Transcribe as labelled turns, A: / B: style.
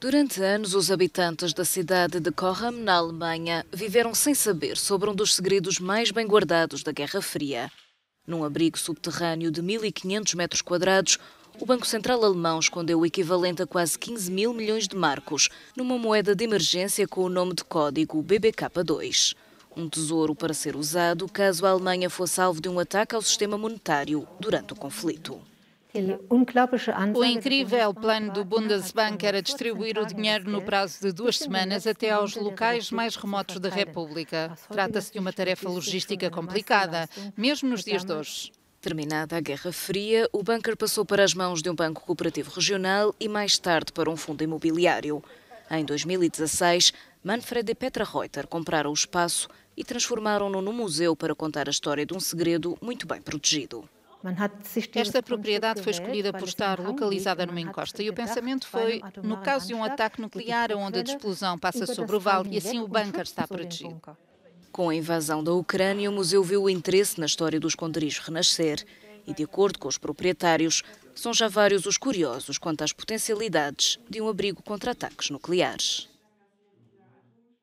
A: Durante anos, os habitantes da cidade de Coram, na Alemanha, viveram sem saber sobre um dos segredos mais bem guardados da Guerra Fria. Num abrigo subterrâneo de 1.500 metros quadrados, o Banco Central Alemão escondeu o equivalente a quase 15 mil milhões de marcos numa moeda de emergência com o nome de código BBK2. Um tesouro para ser usado caso a Alemanha fosse alvo de um ataque ao sistema monetário durante o conflito.
B: O incrível plano do Bundesbank era distribuir o dinheiro no prazo de duas semanas até aos locais mais remotos
A: da República. Trata-se de uma tarefa logística complicada, mesmo nos dias de hoje. Terminada a Guerra Fria, o bunker passou para as mãos de um banco cooperativo regional e mais tarde para um fundo imobiliário. Em 2016, Manfred e Petra Reuter compraram o espaço e transformaram-no num museu para contar a história de um segredo muito bem protegido.
B: Esta propriedade foi escolhida por estar localizada numa encosta e o pensamento foi, no caso de um ataque nuclear, a onda de explosão passa sobre o vale e assim o bunker está
A: protegido. Com a invasão da Ucrânia, o museu viu o interesse na história dos esconderijos renascer e, de acordo com os proprietários, são já vários os curiosos quanto às potencialidades de um abrigo contra ataques nucleares.